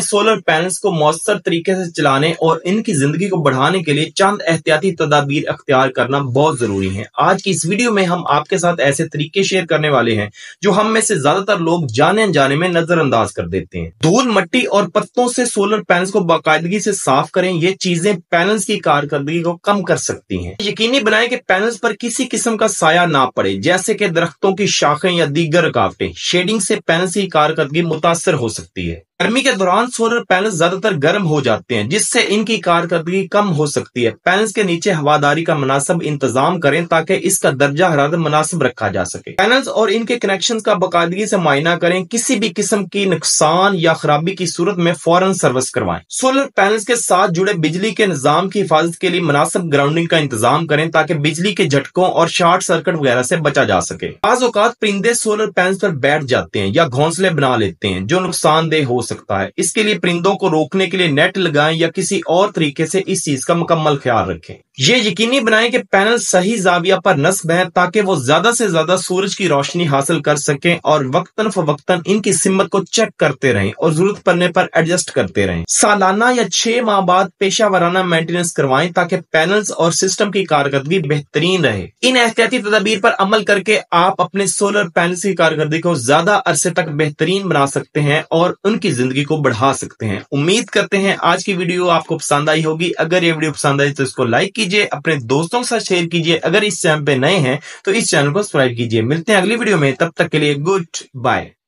solar panels को मौसर तरीके से चलाने और इनकी जिंदगी को बढ़ाने के लिए चंद एहतियाती तदाबीर अख्तियार करना बहुत जरूरी है आज की इस वीडियो में हम आपके साथ ऐसे तरीके शेयर करने वाले हैं जो हम में से ज्यादातर लोग जाने अनजाने में नजरअंदाज कर देते हैं धूल मट्टी और पत्तों से सोलर पैनल्स को बाकायदगी से साफ करें ये चीजें पैनल्स की कारकर्दगी को कम कर सकती है यकीनी बनाए की पैनल्स पर किसी किस्म का साया ना पड़े जैसे की दरख्तों की शाखें या दीगर रुकावटें शेडिंग से पैनल्स की कारकर्दगी मुतासर हो सकती है गर्मी के दौरान सोलर पैनल ज्यादातर गर्म हो जाते हैं जिससे इनकी कारकर्दगी कम हो सकती है पैनल्स के नीचे हवादारी का मुनासब इंतजाम करें ताकि इसका दर्जा हरारत मुनासिब रखा जा सके पैनल्स और इनके कनेक्शन का बाकायदगी से मुआयना करें किसी भी किस्म की नुकसान या खराबी की सूरत में फौरन सर्विस करवाएं सोलर पैनल्स के साथ जुड़े बिजली के निजाम की हिफाजत के लिए मुनासिब ग्राउंडिंग का इंतजाम करें ताकि बिजली के झटकों और शॉर्ट सर्किट वगैरह से बचा जा सके बाज परिंदे सोलर पैनल पर बैठ जाते हैं या घोंसले बना लेते हैं जो नुकसानदेह हो सके सकता है इसके लिए परिंदों को रोकने के लिए नेट लगाएं या किसी और तरीके से इस चीज का मुकम्मल ख्याल रखें ये यकीनी बनाएं कि पैनल सही जाविया पर नस्ब है ताकि वो ज्यादा से ज्यादा सूरज की रोशनी हासिल कर सकें और वक्तन फवक्तन इनकी सिमत को चेक करते रहें और जरूरत पड़ने पर एडजस्ट करते रहें सालाना या छह माह बाद पेशा वाराना मेंटेनेंस करवाएं ताकि पैनल्स और सिस्टम की कारकर्दगी बेहतरीन रहे इन एहतियाती तदाबीर पर अमल करके आप अपने सोलर पैनल की कारकर्दगी को ज्यादा अरसे तक बेहतरीन बना सकते हैं और उनकी जिंदगी को बढ़ा सकते हैं उम्मीद करते हैं आज की वीडियो आपको पसंद आई होगी अगर ये वीडियो पसंद आई तो इसको लाइक कीजिए अपने दोस्तों के साथ शेयर कीजिए अगर इस चैनल पे नए हैं तो इस चैनल को सब्सक्राइब कीजिए मिलते हैं अगली वीडियो में तब तक के लिए गुड बाय